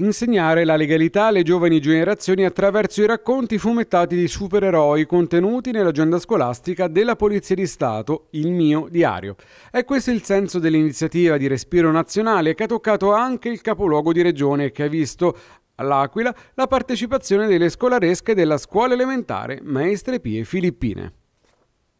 Insegnare la legalità alle giovani generazioni attraverso i racconti fumettati di supereroi contenuti nell'agenda scolastica della Polizia di Stato, il mio diario. È questo il senso dell'iniziativa di Respiro Nazionale che ha toccato anche il capoluogo di regione che ha visto all'Aquila la partecipazione delle scolaresche della scuola elementare Maestre Pie Filippine.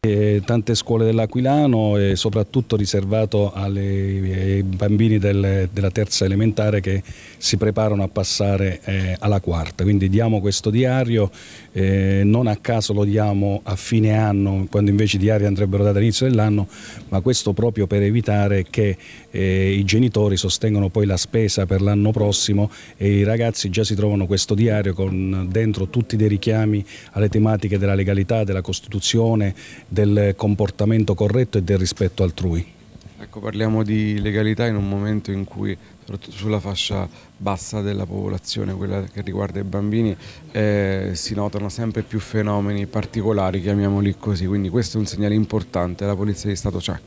E tante scuole dell'Aquilano e soprattutto riservato alle, ai bambini del, della terza elementare che si preparano a passare eh, alla quarta. Quindi diamo questo diario, eh, non a caso lo diamo a fine anno, quando invece i diari andrebbero dati all'inizio dell'anno, ma questo proprio per evitare che eh, i genitori sostengano poi la spesa per l'anno prossimo e i ragazzi già si trovano questo diario con dentro tutti dei richiami alle tematiche della legalità, della Costituzione del comportamento corretto e del rispetto altrui. Ecco, parliamo di legalità in un momento in cui soprattutto sulla fascia bassa della popolazione, quella che riguarda i bambini, eh, si notano sempre più fenomeni particolari, chiamiamoli così, quindi questo è un segnale importante, la Polizia di Stato c'è.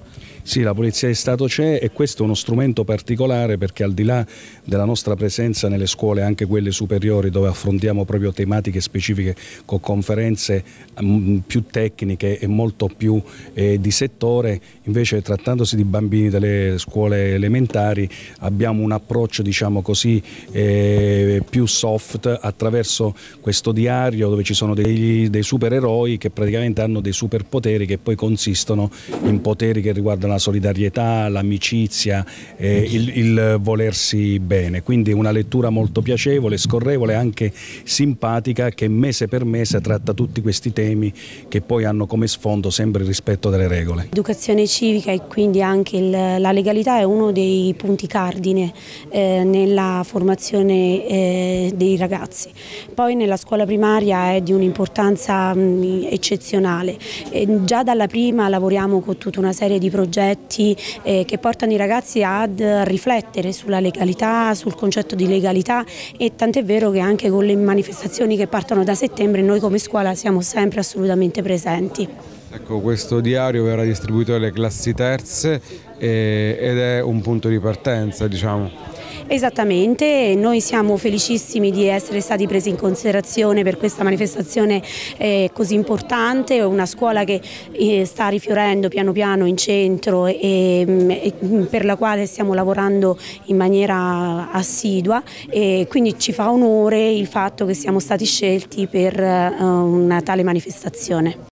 Sì, la Polizia di Stato c'è e questo è uno strumento particolare perché al di là della nostra presenza nelle scuole, anche quelle superiori, dove affrontiamo proprio tematiche specifiche con conferenze mm, più tecniche e molto più eh, di settore, invece trattandosi di bambini delle scuole elementari abbiamo un un approccio diciamo così, eh, più soft attraverso questo diario dove ci sono degli, dei supereroi che praticamente hanno dei superpoteri che poi consistono in poteri che riguardano la solidarietà, l'amicizia, eh, il, il volersi bene. Quindi una lettura molto piacevole, scorrevole, e anche simpatica che mese per mese tratta tutti questi temi che poi hanno come sfondo sempre il rispetto delle regole. L'educazione civica e quindi anche il, la legalità è uno dei punti cardine eh, nella formazione eh, dei ragazzi. Poi nella scuola primaria è di un'importanza mm, eccezionale. E già dalla prima lavoriamo con tutta una serie di progetti eh, che portano i ragazzi ad riflettere sulla legalità, sul concetto di legalità e tant'è vero che anche con le manifestazioni che partono da settembre noi come scuola siamo sempre assolutamente presenti. Ecco, questo diario verrà distribuito alle classi terze, eh, ed è un punto di partenza diciamo. Esattamente, noi siamo felicissimi di essere stati presi in considerazione per questa manifestazione eh, così importante, una scuola che eh, sta rifiorendo piano piano in centro e, mm, e, mm, per la quale stiamo lavorando in maniera assidua e quindi ci fa onore il fatto che siamo stati scelti per eh, una tale manifestazione.